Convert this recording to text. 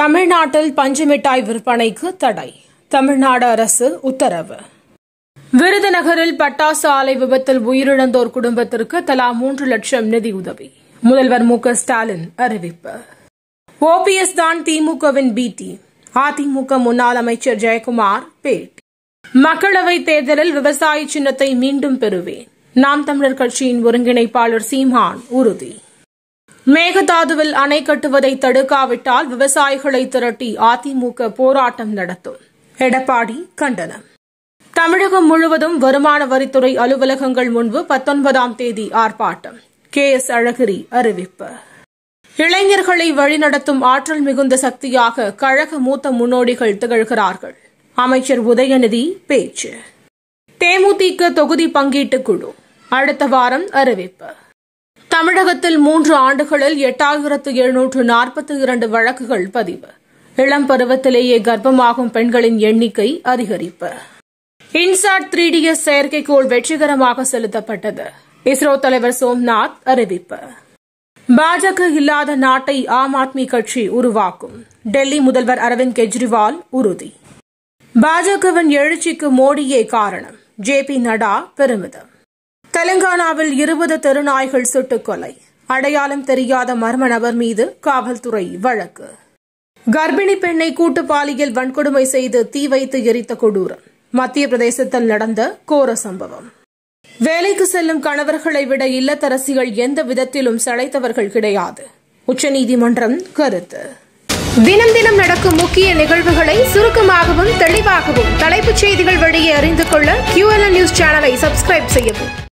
தமிழ்நாட்டில் பஞ்சுமிட்டாய் விற்பனைக்கு தடை தமிழ்நாடு அரசு உத்தரவு விருதுநகரில் பட்டாசு ஆலை விபத்தில் உயிரிழந்தோர் குடும்பத்திற்கு தலா மூன்று லட்சம் நிதி உதவி முதல்வர் மு ஸ்டாலின் அறிவிப்பு ஓபிஎஸ் தான் திமுகவின் பி டி அதிமுக முன்னாள் அமைச்சர் ஜெயக்குமார் பேட்டி மக்களவைத் தேர்தலில் விவசாய சின்னத்தை மீண்டும் பெறுவேன் நாம் தமிழர் கட்சியின் ஒருங்கிணைப்பாளர் சீமான் உறுதி மேகதாதுவில் அணை கட்டுவதை தடுக்காவிட்டால் விவசாயிகளை திரட்டி அதிமுக போராட்டம் நடத்தும் எடப்பாடி கண்டனம் தமிழகம் முழுவதும் வருமான வரித்துறை அலுவலகங்கள் முன்பு பத்தொன்பதாம் தேதி ஆர்ப்பாட்டம் கே எஸ் அழகிரி அறிவிப்பு இளைஞர்களை வழிநடத்தும் ஆற்றல் மிகுந்த சக்தியாக கழக மூத்த முன்னோடிகள் திகழ்கிறார்கள் அமைச்சர் உதயநிதி பேச்சு தேமுதிக தொகுதி பங்கீட்டுக் குழு அடுத்த வாரம் அறிவிப்பு தமிழகத்தில் மூன்று ஆண்டுகளில் எட்டாயிரத்து எழுநூற்று நாற்பத்தி இரண்டு வழக்குகள் பதிவு இளம் பருவத்திலேயே கர்ப்பமாகும் பெண்களின் எண்ணிக்கை அதிகரிப்பு இன்சாட் த்ரீ டி எஸ் செயற்கைக்கோள் வெற்றிகரமாக செலுத்தப்பட்டது இஸ்ரோ தலைவர் சோம்நாத் அறிவிப்பு பாஜக இல்லாத நாட்டை ஆம் ஆத்மி கட்சி உருவாக்கும் டெல்லி முதல்வர் அரவிந்த் கெஜ்ரிவால் உறுதி பாஜகவின் எழுச்சிக்கு மோடியே காரணம் ஜே பி நடா பெருமிதம் தெலங்கானாவில் இருபது தெருநாய்கள் சுட்டுக்கொலை அடையாளம் தெரியாத மர்ம நபர் மீது காவல்துறை வழக்கு கர்ப்பிணி பெண்ணை கூட்டு பாலியல் வன்கொடுமை செய்து தீ வைத்து எரித்த கொடூரம் மத்திய பிரதேசத்தில் நடந்த கோர சம்பவம் வேலைக்கு செல்லும் கணவர்களை விட இல்லத்தரசிகள் எந்த விதத்திலும் சளைத்தவர்கள் கிடையாது உச்சநீதிமன்றம் கருத்து தினம் தினம் நடக்கும் முக்கிய நிகழ்வுகளை சுருக்கமாகவும் தெளிவாகவும் தலைப்புச் செய்திகள் வழியே அறிந்து கொள்ள கியூஎல்என் நியூஸ் சேனலை சப்ஸ்கிரைப் செய்யவும்